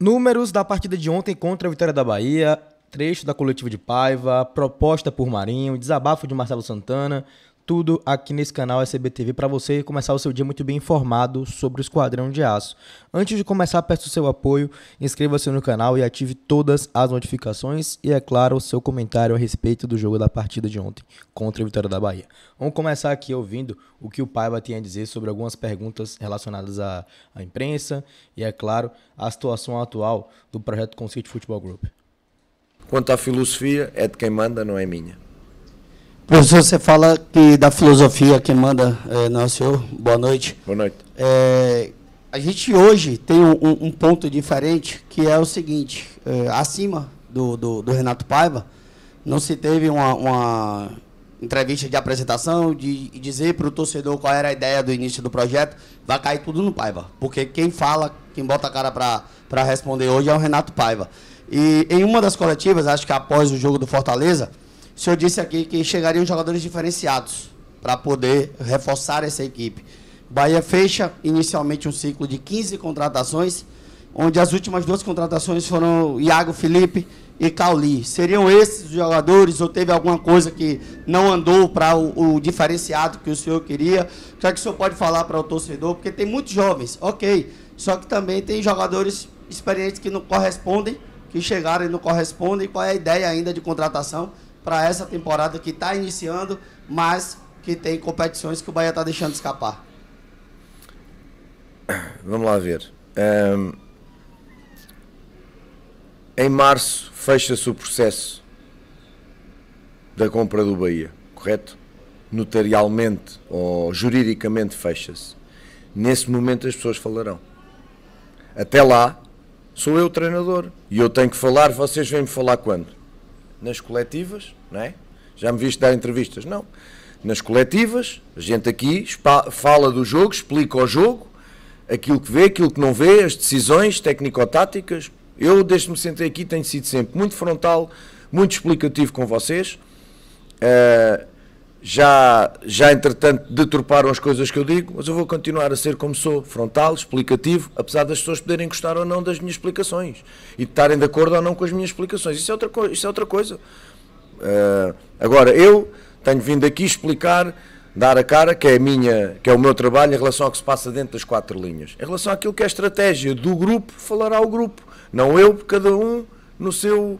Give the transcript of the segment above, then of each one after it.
Números da partida de ontem contra a Vitória da Bahia, trecho da coletiva de Paiva, proposta por Marinho, desabafo de Marcelo Santana, tudo aqui nesse canal SBTV para você começar o seu dia muito bem informado sobre o Esquadrão de Aço. Antes de começar, peço seu apoio, inscreva-se no canal e ative todas as notificações e, é claro, o seu comentário a respeito do jogo da partida de ontem contra o Vitória da Bahia. Vamos começar aqui ouvindo o que o Paiva tem a dizer sobre algumas perguntas relacionadas à, à imprensa e, é claro, à situação atual do projeto Conceito Futebol Group. Quanto à filosofia, é de quem manda, não é minha Professor, você fala que da filosofia que manda é, não é o senhor. Boa noite. Boa noite. É, a gente hoje tem um, um, ponto diferente que é o seguinte: é, acima do, do, do, Renato Paiva, não se teve uma, uma entrevista de apresentação de, de dizer para o torcedor qual era a ideia do início do projeto. Vai cair tudo no Paiva, porque quem fala, quem bota a cara para responder hoje é o Renato Paiva. E em uma das coletivas, acho que após o jogo do Fortaleza o senhor disse aqui que chegariam jogadores diferenciados para poder reforçar essa equipe. Bahia fecha inicialmente um ciclo de 15 contratações, onde as últimas duas contratações foram Iago Felipe e Cauli. Seriam esses os jogadores ou teve alguma coisa que não andou para o, o, diferenciado que o senhor queria? O que é que o senhor pode falar para o torcedor? Porque tem muitos jovens, ok, só que também tem jogadores experientes que não correspondem, que chegaram e não correspondem. Qual é a ideia ainda de contratação? para essa temporada que está iniciando, mas que tem competições que o Bahia está deixando escapar? Vamos lá ver. Um, ehm, em março fecha-se o processo da compra do Bahia, correto? Notarialmente ou juridicamente fecha-se. Nesse momento as pessoas falarão. Até lá, sou eu o treinador e eu tenho que falar, vocês vêm me falar quando? nas coletivas, não é? Já me viste dar entrevistas? Não. Nas coletivas, a gente aqui fala do jogo, explica o jogo, aquilo que vê, aquilo que não vê, as decisões técnico-táticas. Eu, desde que me sentei aqui, tenho sido sempre muito frontal, muito explicativo com vocês. Uh, já, já entretanto deturparam as coisas que eu digo, mas eu vou continuar a ser como sou, frontal, explicativo, apesar das pessoas poderem gostar ou não das minhas explicações e estarem de acordo ou não com as minhas explicações. Isso é outra, co isso é outra coisa. Uh, agora, eu tenho vindo aqui explicar, dar a cara, que é, a minha, que é o meu trabalho em relação ao que se passa dentro das quatro linhas. Em relação àquilo que é a estratégia do grupo, falará o grupo, não eu, cada um no seu,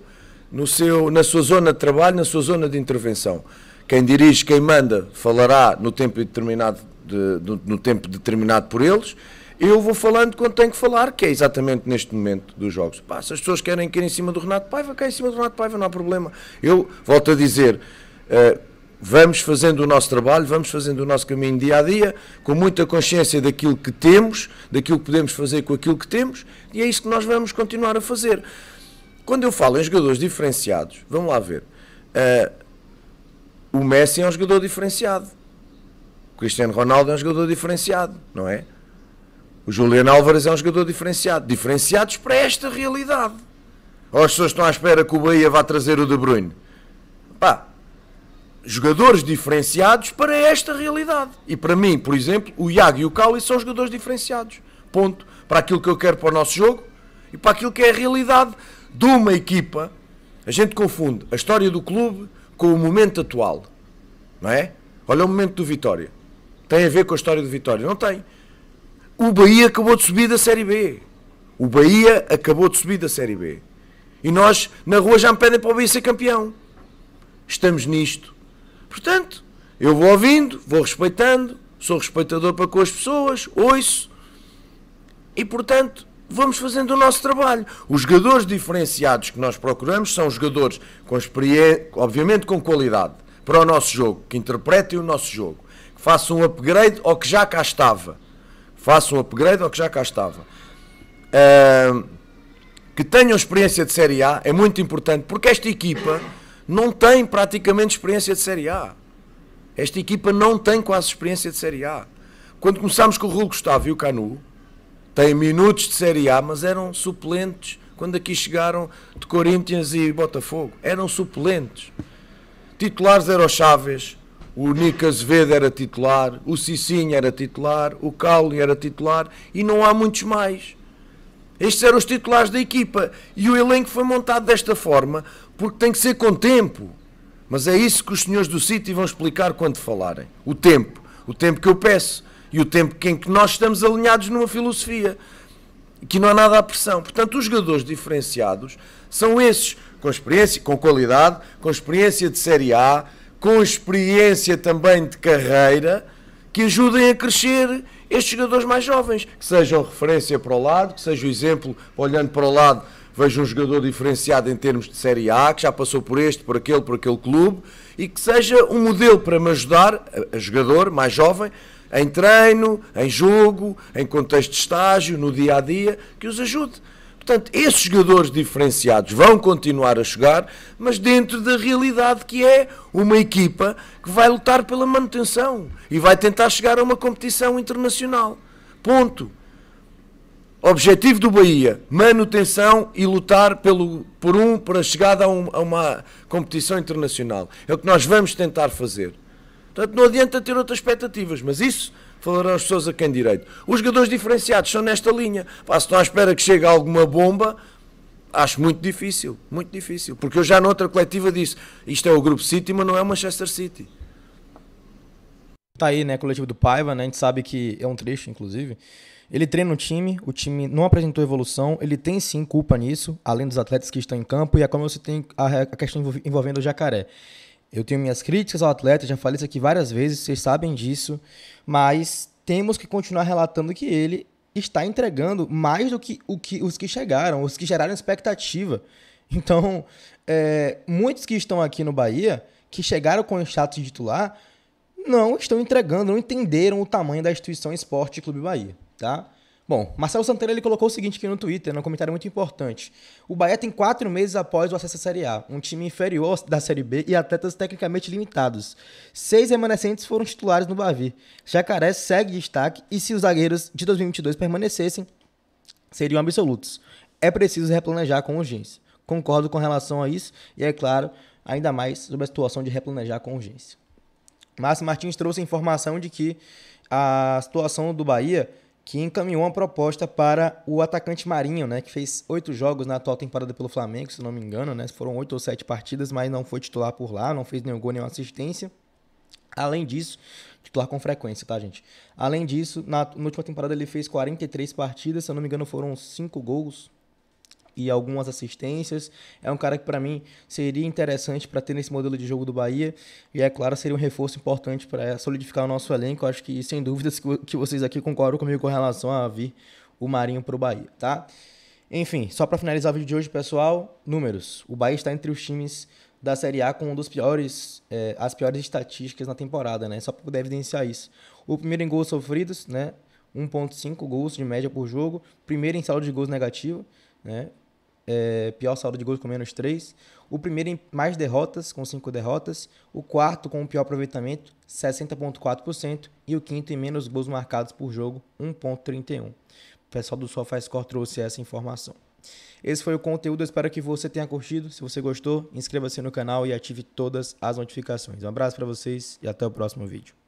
no seu, na sua zona de trabalho, na sua zona de intervenção. Quem dirige, quem manda, falará no tempo determinado, de, no, no tempo determinado por eles. Eu vou falando quando tenho que falar, que é exatamente neste momento dos jogos. Pá, se as pessoas querem cair em cima do Renato Paiva, cai em cima do Renato Paiva, não há problema. Eu volto a dizer, uh, vamos fazendo o nosso trabalho, vamos fazendo o nosso caminho dia a dia, com muita consciência daquilo que temos, daquilo que podemos fazer com aquilo que temos, e é isso que nós vamos continuar a fazer. Quando eu falo em jogadores diferenciados, vamos lá ver. Uh, o Messi é um jogador diferenciado. O Cristiano Ronaldo é um jogador diferenciado, não é? O Juliano Álvares é um jogador diferenciado. Diferenciados para esta realidade. Ou as pessoas estão à espera que o Bahia vá trazer o De Bruyne. Pá, jogadores diferenciados para esta realidade. E para mim, por exemplo, o Iago e o Cali são jogadores diferenciados. Ponto. Para aquilo que eu quero para o nosso jogo e para aquilo que é a realidade de uma equipa. A gente confunde a história do clube com o momento atual, não é? Olha o momento do Vitória. Tem a ver com a história do Vitória? Não tem. O Bahia acabou de subir da Série B. O Bahia acabou de subir da Série B. E nós, na rua, já me pedem para o Bahia ser campeão. Estamos nisto. Portanto, eu vou ouvindo, vou respeitando, sou respeitador para com as pessoas, ouço. E, portanto, vamos fazendo o nosso trabalho. Os jogadores diferenciados que nós procuramos são jogadores com experiência, obviamente com qualidade, para o nosso jogo, que interpretem o nosso jogo, que façam um upgrade ao que já cá estava. Façam um upgrade ao que já cá estava. Uh, que tenham experiência de Série A é muito importante, porque esta equipa não tem praticamente experiência de Série A. Esta equipa não tem quase experiência de Série A. Quando começámos com o Rui Gustavo e o Canu, têm minutos de Série A, mas eram suplentes quando aqui chegaram de Corinthians e Botafogo. Eram suplentes. Titulares eram o Chaves, o Nico Azevedo era titular, o Cicinho era titular, o Cauli era titular e não há muitos mais. Estes eram os titulares da equipa e o elenco foi montado desta forma porque tem que ser com tempo. Mas é isso que os senhores do City vão explicar quando falarem. O tempo. O tempo que eu peço e o tempo em que nós estamos alinhados numa filosofia, que não há nada à pressão. Portanto, os jogadores diferenciados são esses, com experiência, com qualidade, com experiência de Série A, com experiência também de carreira, que ajudem a crescer estes jogadores mais jovens, que sejam referência para o lado, que sejam exemplo, olhando para o lado, vejo um jogador diferenciado em termos de Série A, que já passou por este, por aquele, por aquele clube, e que seja um modelo para me ajudar, a jogador mais jovem, em treino, em jogo, em contexto de estágio, no dia a dia, que os ajude. Portanto, esses jogadores diferenciados vão continuar a jogar, mas dentro da realidade que é uma equipa que vai lutar pela manutenção e vai tentar chegar a uma competição internacional. Ponto. Objetivo do Bahia: manutenção e lutar pelo, por um para a chegada a, um, a uma competição internacional. É o que nós vamos tentar fazer. Portanto, não adianta ter outras expectativas, mas isso falarão as pessoas a quem direito. Os jogadores diferenciados são nesta linha. Pá, se estão à espera que chegue alguma bomba, acho muito difícil, muito difícil. Porque eu já noutra coletiva disse, isto é o Grupo City, mas não é o Manchester City. Está aí, né, coletivo do Paiva, né, a gente sabe que é um trecho, inclusive. Ele treina o time, o time não apresentou evolução, ele tem sim culpa nisso, além dos atletas que estão em campo, e é como você tem a questão envolvendo o Jacaré. Eu tenho minhas críticas ao atleta, já falei isso aqui várias vezes, vocês sabem disso, mas temos que continuar relatando que ele está entregando mais do que, o que os que chegaram, os que geraram expectativa. Então, é, muitos que estão aqui no Bahia, que chegaram com o status de titular, não estão entregando, não entenderam o tamanho da instituição Esporte Clube Bahia, tá? Bom, Marcelo Santana ele colocou o seguinte aqui no Twitter, num comentário muito importante. O Bahia tem quatro meses após o acesso à Série A, um time inferior da Série B e atletas tecnicamente limitados. Seis remanescentes foram titulares no Bavi. Jacaré segue destaque e se os zagueiros de 2022 permanecessem, seriam absolutos. É preciso replanejar com urgência. Concordo com relação a isso e, é claro, ainda mais sobre a situação de replanejar com urgência. Márcio Martins trouxe a informação de que a situação do Bahia que encaminhou uma proposta para o atacante Marinho, né, que fez oito jogos na atual temporada pelo Flamengo, se não me engano, né, foram oito ou sete partidas, mas não foi titular por lá, não fez nenhum gol, nenhuma assistência. Além disso, titular com frequência, tá, gente? Além disso, na, na última temporada ele fez 43 partidas, se eu não me engano, foram cinco gols, e algumas assistências. É um cara que, para mim, seria interessante para ter nesse modelo de jogo do Bahia. E, é claro, seria um reforço importante para solidificar o nosso elenco. Acho que, sem dúvidas, que vocês aqui concordam comigo com relação a vir o Marinho para o Bahia, tá? Enfim, só para finalizar o vídeo de hoje, pessoal, números. O Bahia está entre os times da Série A com um dos piores, eh, as piores estatísticas na temporada, né? Só para poder evidenciar isso. O primeiro em gols sofridos, né? 1.5 gols de média por jogo. Primeiro em saldo de gols negativo, né? é, pior saldo de gols com menos 3. O primeiro em mais derrotas, com 5 derrotas. O quarto com o pior aproveitamento, 60,4%. E o quinto em menos gols marcados por jogo, 1,31. O pessoal do SofaScore trouxe essa informação. Esse foi o conteúdo, espero que você tenha curtido. Se você gostou, inscreva-se no canal e ative todas as notificações. Um abraço para vocês e até o próximo vídeo.